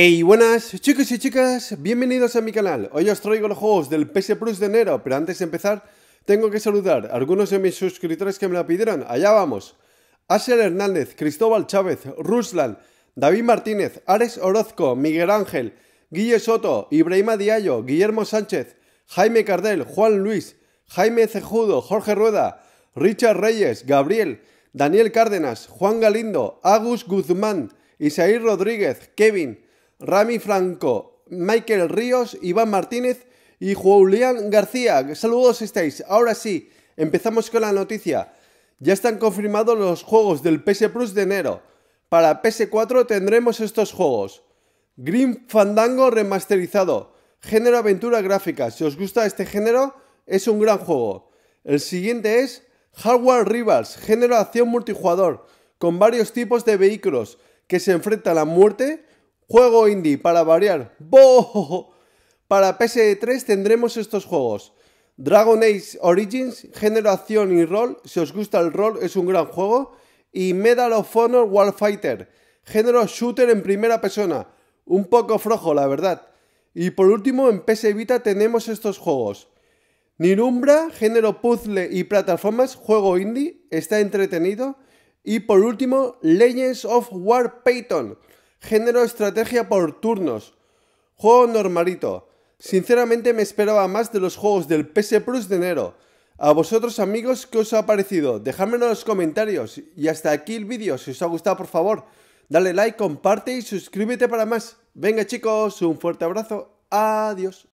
Hey, buenas chicos y chicas, bienvenidos a mi canal. Hoy os traigo los juegos del PS Plus de enero, pero antes de empezar, tengo que saludar a algunos de mis suscriptores que me lo pidieron. Allá vamos. Asher Hernández, Cristóbal Chávez, Ruslan, David Martínez, Ares Orozco, Miguel Ángel, Guille Soto, Ibrahima Diallo, Guillermo Sánchez, Jaime Cardel, Juan Luis, Jaime Cejudo, Jorge Rueda, Richard Reyes, Gabriel, Daniel Cárdenas, Juan Galindo, Agus Guzmán, Isaí Rodríguez, Kevin, Rami Franco, Michael Ríos, Iván Martínez y Julián García. Saludos estáis. Ahora sí, empezamos con la noticia. Ya están confirmados los juegos del PS Plus de enero. Para PS4 tendremos estos juegos. Green Fandango remasterizado. Género aventura gráfica. Si os gusta este género, es un gran juego. El siguiente es Hardware Rivals, género acción multijugador, con varios tipos de vehículos que se enfrentan a la muerte Juego indie, para variar. ¡Bo! Para PS3 tendremos estos juegos. Dragon Age Origins, género acción y rol. Si os gusta el rol, es un gran juego. Y Medal of Honor Warfighter, género shooter en primera persona. Un poco flojo, la verdad. Y por último, en PS Vita tenemos estos juegos. Nirumbra, género puzzle y plataformas, juego indie, está entretenido. Y por último, Legends of War Payton, Género estrategia por turnos. Juego normalito. Sinceramente me esperaba más de los juegos del PS Plus de enero. A vosotros amigos, ¿qué os ha parecido? Dejadmelo en los comentarios. Y hasta aquí el vídeo. Si os ha gustado, por favor, dale like, comparte y suscríbete para más. Venga chicos, un fuerte abrazo. Adiós.